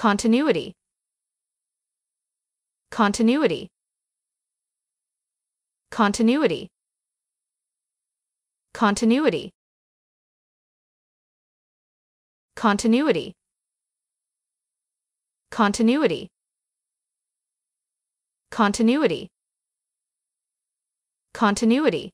Continuity. Continuity. Continuity. Continuity. Continuity. Continuity. Continuity. Continuity.